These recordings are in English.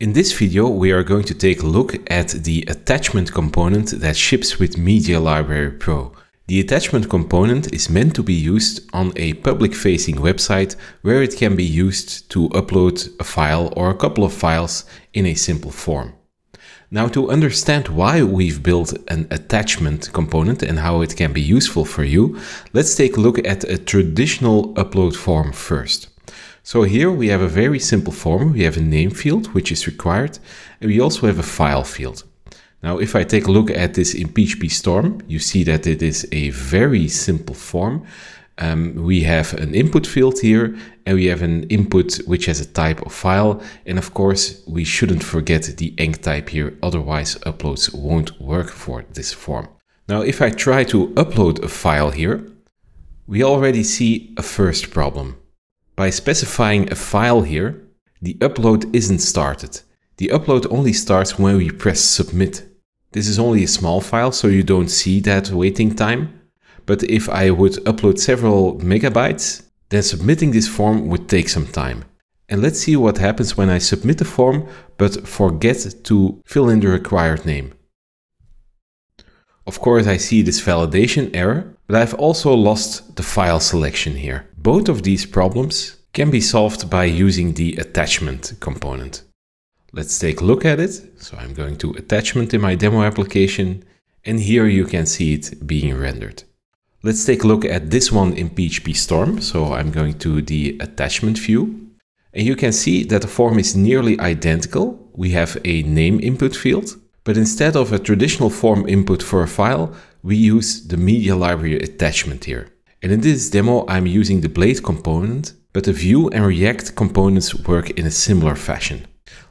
In this video we are going to take a look at the attachment component that ships with Media Library Pro. The attachment component is meant to be used on a public-facing website where it can be used to upload a file or a couple of files in a simple form. Now to understand why we've built an attachment component and how it can be useful for you, let's take a look at a traditional upload form first. So here we have a very simple form. We have a name field, which is required, and we also have a file field. Now, if I take a look at this in PHP Storm, you see that it is a very simple form. Um, we have an input field here and we have an input which has a type of file. And of course, we shouldn't forget the enc type here. Otherwise, uploads won't work for this form. Now, if I try to upload a file here, we already see a first problem. By specifying a file here, the upload isn't started. The upload only starts when we press submit. This is only a small file, so you don't see that waiting time. But if I would upload several megabytes, then submitting this form would take some time. And let's see what happens when I submit the form, but forget to fill in the required name. Of course, I see this validation error, but I've also lost the file selection here. Both of these problems can be solved by using the attachment component. Let's take a look at it. So I'm going to attachment in my demo application and here you can see it being rendered. Let's take a look at this one in PHP Storm. So I'm going to the attachment view and you can see that the form is nearly identical. We have a name input field, but instead of a traditional form input for a file, we use the media library attachment here. And in this demo, I'm using the blade component but the Vue and React components work in a similar fashion.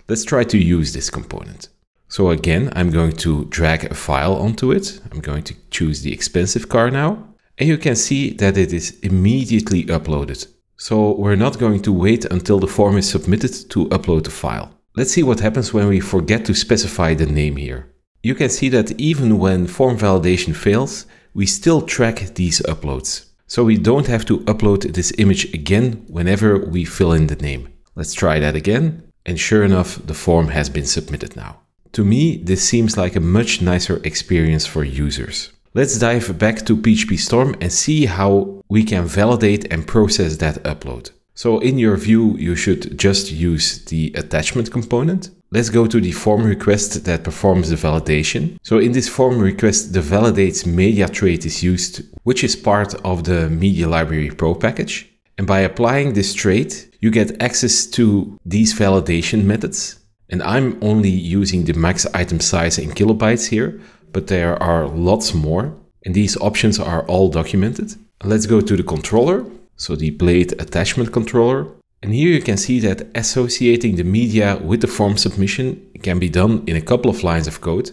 Let's try to use this component. So again, I'm going to drag a file onto it. I'm going to choose the expensive car now. And you can see that it is immediately uploaded. So we're not going to wait until the form is submitted to upload the file. Let's see what happens when we forget to specify the name here. You can see that even when form validation fails, we still track these uploads. So we don't have to upload this image again whenever we fill in the name. Let's try that again. And sure enough, the form has been submitted now. To me, this seems like a much nicer experience for users. Let's dive back to PHP Storm and see how we can validate and process that upload. So in your view, you should just use the attachment component Let's go to the form request that performs the validation. So in this form request, the validates media trait is used, which is part of the media library pro package. And by applying this trait, you get access to these validation methods. And I'm only using the max item size in kilobytes here, but there are lots more. And these options are all documented. Let's go to the controller. So the blade attachment controller. And here you can see that associating the media with the form submission can be done in a couple of lines of code.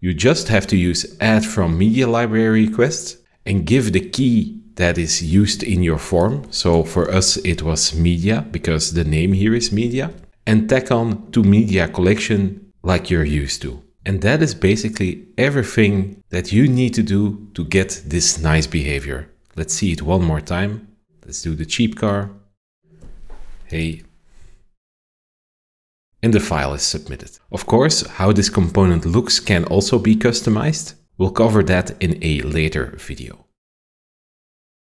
You just have to use add from media library requests and give the key that is used in your form. So for us, it was media because the name here is media and tack on to media collection like you're used to. And that is basically everything that you need to do to get this nice behavior. Let's see it one more time. Let's do the cheap car hey. And the file is submitted. Of course, how this component looks can also be customized. We'll cover that in a later video.